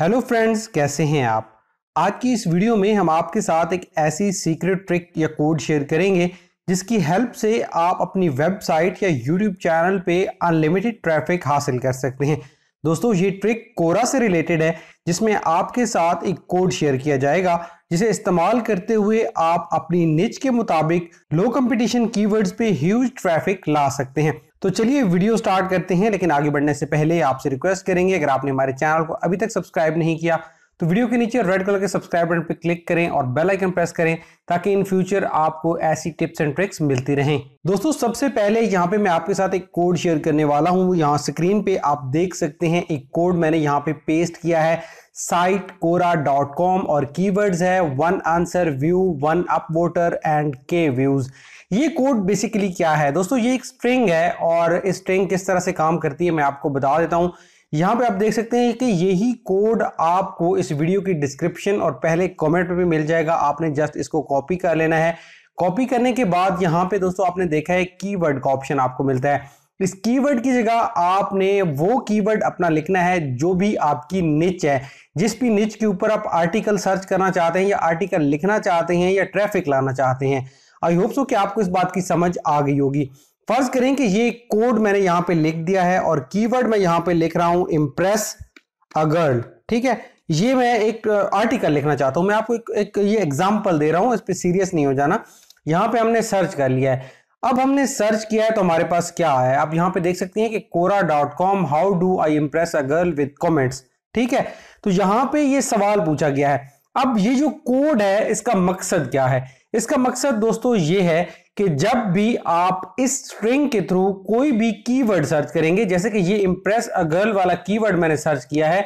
hello friends कैसे हैं आप आज की इस वीडियो में हम आपके साथ एक ऐसी सीक्रेट ट्रिक या कोड शेयर करेंगे जिसकी हेल्प से आप अपनी वेबसाइट या यूट्यूब चैनल पे अनलिमिटेड ट्रैफिक हासिल कर सकते हैं दोस्तों ये ट्रिक कोरा से रिलेटेड है जिसमें आपके साथ एक कोड शेयर किया जाएगा जिसे इस्तेमाल करते हुए आप अपनी निच के मुताबिक लो कंपटीशन कीवर्ड्स पे ह्यूज ट्रैफिक ला सकते हैं तो चलिए वीडियो स्टार्ट करते हैं लेकिन आगे बढ़ने से पहले आपसे रिक्वेस्ट करेंगे अगर आपने हमारे चैनल को अभी तक सब्सक्राइब नहीं किया तो वीडियो के नीचे रेड कलर के सब्सक्राइब बटन पर क्लिक करें और बेल आइकन प्रेस करें ताकि इन फ्यूचर आपको ऐसी टिप्स एंड ट्रिक्स मिलती रहें दोस्तों सबसे पहले यहाँ पे मैं आपके साथ एक कोड शेयर करने वाला हूँ यहां स्क्रीन पे आप देख सकते हैं एक कोड मैंने यहाँ पे पेस्ट किया है साइट कोरा डॉट कॉम और वर्ड है one answer view one upvoter and के व्यूज ये कोड बेसिकली क्या है दोस्तों ये एक स्ट्रिंग है और इस स्ट्रिंग किस तरह से काम करती है मैं आपको बता देता हूँ यहाँ पे आप देख सकते हैं कि यही कोड आपको इस वीडियो की डिस्क्रिप्शन और पहले कमेंट में भी मिल जाएगा आपने जस्ट इसको कॉपी कर लेना है कॉपी करने के बाद यहाँ पे दोस्तों आपने देखा है कीवर्ड का ऑप्शन आपको मिलता है इस कीवर्ड की जगह आपने वो कीवर्ड अपना लिखना है जो भी आपकी निच है जिस भी निच के ऊपर आप आर्टिकल सर्च करना चाहते हैं या आर्टिकल लिखना चाहते हैं या ट्रैफिक लाना चाहते हैं आई होप सो कि आपको इस बात की समझ आ गई होगी फर्ज करें कि ये कोड मैंने यहां पे लिख दिया है और कीवर्ड मैं यहां पे लिख रहा हूं इम्प्रेस अ गर्ल ठीक है ये मैं एक आर्टिकल uh, लिखना चाहता हूं मैं आपको एक, एक ये एग्जाम्पल दे रहा हूं इस पर सीरियस नहीं हो जाना यहां पे हमने सर्च कर लिया है अब हमने सर्च किया है तो हमारे पास क्या है आप यहां पे देख सकते हैं कि Quora dot com how do I impress a girl with comments ठीक है तो यहां पे ये सवाल पूछा गया है अब ये जो कोड है इसका मकसद क्या है इसका मकसद दोस्तों ये है कि जब भी आप इस स्ट्रिंग के थ्रू कोई भी कीवर्ड सर्च करेंगे जैसे कि ये इंप्रेस अ गर्ल वाला कीवर्ड मैंने सर्च किया है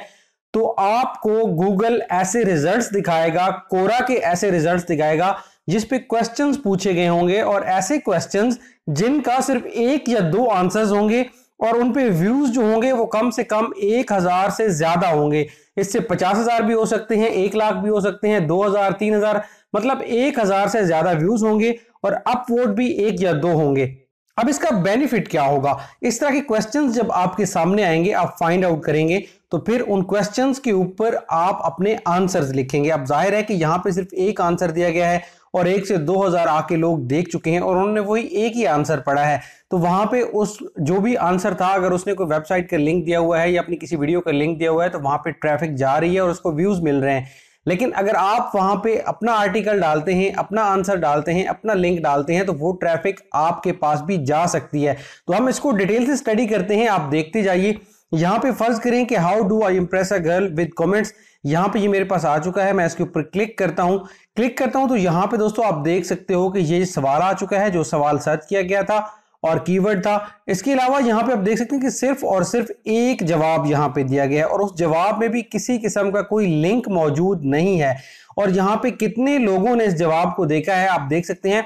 तो आपको गूगल ऐसे रिजल्ट्स दिखाएगा कोरा के ऐसे रिजल्ट्स दिखाएगा जिस पे क्वेश्चंस पूछे गए होंगे और ऐसे क्वेश्चंस जिनका सिर्फ एक या दो आंसर्स होंगे और उनपे व्यूज जो होंगे वो कम से कम एक हजार से ज्यादा होंगे इससे पचास हजार भी हो सकते हैं एक लाख भी हो सकते हैं दो हजार तीन हजार मतलब एक हजार से ज्यादा व्यूज होंगे और अप वोट भी एक या दो होंगे अब इसका बेनिफिट क्या होगा इस तरह के क्वेश्चंस जब आपके सामने आएंगे आप फाइंड आउट करेंगे तो फिर उन क्वेश्चंस के ऊपर आप अपने आंसर्स लिखेंगे अब जाहिर है कि यहाँ पे सिर्फ एक आंसर दिया गया है और एक से दो हजार आके लोग देख चुके हैं और उन्होंने वही एक ही आंसर पढ़ा है तो वहां पे उस जो भी आंसर था अगर उसने कोई वेबसाइट का लिंक दिया हुआ है या अपनी किसी वीडियो का लिंक दिया हुआ है तो वहां पर ट्रैफिक जा रही है और उसको व्यूज मिल रहे हैं लेकिन अगर आप वहां पे अपना आर्टिकल डालते हैं अपना आंसर डालते हैं अपना लिंक डालते हैं तो वो ट्रैफिक आपके पास भी जा सकती है तो हम इसको डिटेल से स्टडी करते हैं आप देखते जाइए यहाँ पे फर्ज करें कि how do I impress a girl with comments यहाँ पे ये मेरे पास आ चुका है मैं इसके ऊपर क्लिक करता हूं क्लिक करता हूं तो यहां पे दोस्तों आप देख सकते हो कि ये सवाल आ चुका है जो सवाल सर्च किया गया था और कीवर्ड था इसके अलावा यहाँ पे आप देख सकते हैं कि सिर्फ और सिर्फ एक जवाब यहाँ पे दिया गया है और उस जवाब में भी किसी किस्म का कोई लिंक मौजूद नहीं है और यहाँ पे कितने लोगों ने इस जवाब को देखा है आप देख सकते हैं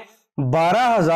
बारह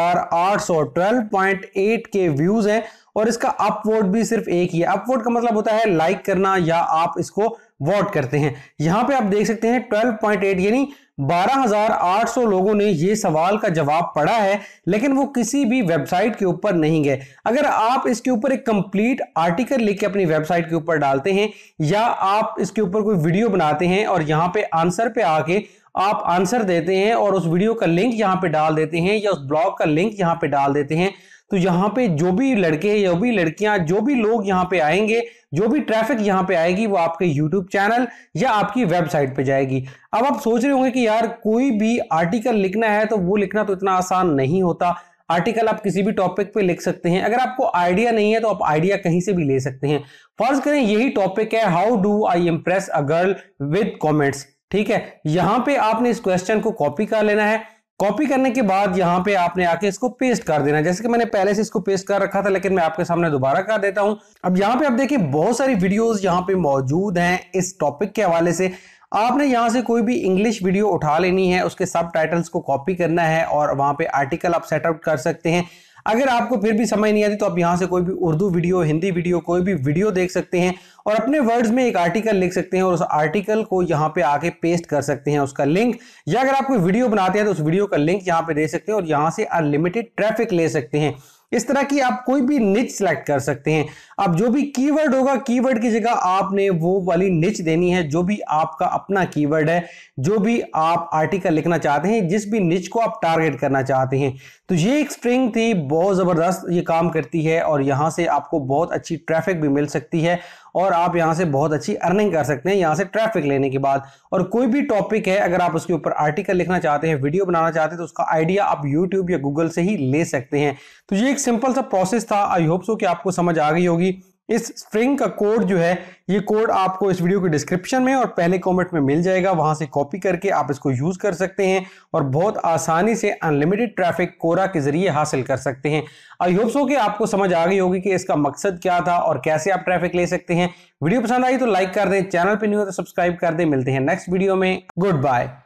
के व्यूज है और इसका अपवोट भी सिर्फ एक ही है अपवोट का मतलब होता है लाइक करना या आप इसको वोट करते हैं यहाँ पे आप देख सकते हैं 12.8 यानी 12,800 लोगों ने ये सवाल का जवाब पढ़ा है लेकिन वो किसी भी वेबसाइट के ऊपर नहीं गए अगर आप इसके ऊपर एक कंप्लीट आर्टिकल लिख के अपनी वेबसाइट के ऊपर डालते हैं या आप इसके ऊपर कोई वीडियो बनाते हैं और यहाँ पे आंसर पे आके आप आंसर देते हैं और उस वीडियो का लिंक यहाँ पे डाल देते हैं या उस ब्लॉग का लिंक यहाँ पे डाल देते हैं तो यहाँ पे जो भी लड़के जो भी लड़कियां जो भी लोग यहाँ पे आएंगे जो भी ट्रैफिक यहाँ पे आएगी वो आपके यूट्यूब चैनल या आपकी वेबसाइट पे जाएगी अब आप सोच रहे होंगे कि यार कोई भी आर्टिकल लिखना है तो वो लिखना तो इतना आसान नहीं होता आर्टिकल आप किसी भी टॉपिक पे लिख सकते हैं अगर आपको आइडिया नहीं है तो आप आइडिया कहीं से भी ले सकते हैं फर्ज करें यही टॉपिक है how do I impress a girl with comments ठीक है यहां पे आपने इस क्वेश्चन को कॉपी कर लेना है कॉपी करने के बाद यहाँ पे आपने आके इसको पेस्ट कर देना जैसे कि मैंने पहले से इसको पेस्ट कर रखा था लेकिन मैं आपके सामने दोबारा कर देता हूं अब यहाँ पे आप देखिए बहुत सारी वीडियोस यहाँ पे मौजूद हैं इस टॉपिक के हवाले से आपने यहाँ से कोई भी इंग्लिश वीडियो उठा लेनी है उसके सब को कॉपी करना है और वहाँ पे आर्टिकल आप सेटआउट कर सकते हैं अगर आपको फिर भी समझ नहीं आती तो आप यहाँ से कोई भी उर्दू वीडियो हिंदी वीडियो कोई भी वीडियो देख सकते हैं और अपने वर्ड्स में एक आर्टिकल लिख सकते हैं और उस आर्टिकल को यहाँ पे आके पेस्ट कर सकते हैं उसका लिंक या अगर आप कोई वीडियो बनाते हैं तो उस वीडियो का लिंक यहाँ पे दे सकते हैं और यहाँ से अनलिमिटेड ट्रैफिक ले सकते हैं इस तरह की आप कोई भी निच सेलेक्ट कर सकते हैं अब जो भी कीवर्ड होगा कीवर्ड की जगह आपने वो वाली निच देनी है जो भी आपका अपना कीवर्ड है जो भी आप आर्टिकल लिखना चाहते हैं जिस भी निच को आप टारगेट करना चाहते हैं तो ये एक स्ट्रिंग थी बहुत ज़बरदस्त ये काम करती है और यहां से आपको बहुत अच्छी ट्रैफिक भी मिल सकती है और आप यहाँ से बहुत अच्छी अर्निंग कर सकते हैं यहाँ से ट्रैफिक लेने के बाद और कोई भी टॉपिक है अगर आप उसके ऊपर आर्टिकल लिखना चाहते हैं वीडियो बनाना चाहते हैं तो उसका आइडिया आप यूट्यूब या गूगल से ही ले सकते हैं तो ये एक सिंपल सा प्रोसेस था आई होप सो कि आपको समझ आ गई होगी इस स्ट्रिंग का कोड जो है ये कोड आपको इस वीडियो के डिस्क्रिप्शन में और पहले कमेंट में मिल जाएगा वहां से कॉपी करके आप इसको यूज कर सकते हैं और बहुत आसानी से अनलिमिटेड ट्रैफिक कोरा के जरिए हासिल कर सकते हैं आई होप सो कि आपको समझ आ गई होगी कि इसका मकसद क्या था और कैसे आप ट्रैफिक ले सकते हैं वीडियो पसंद आई तो लाइक कर दें चैनल पर न्यू हो तो सब्सक्राइब कर दें मिलते हैं नेक्स्ट वीडियो में गुड बाय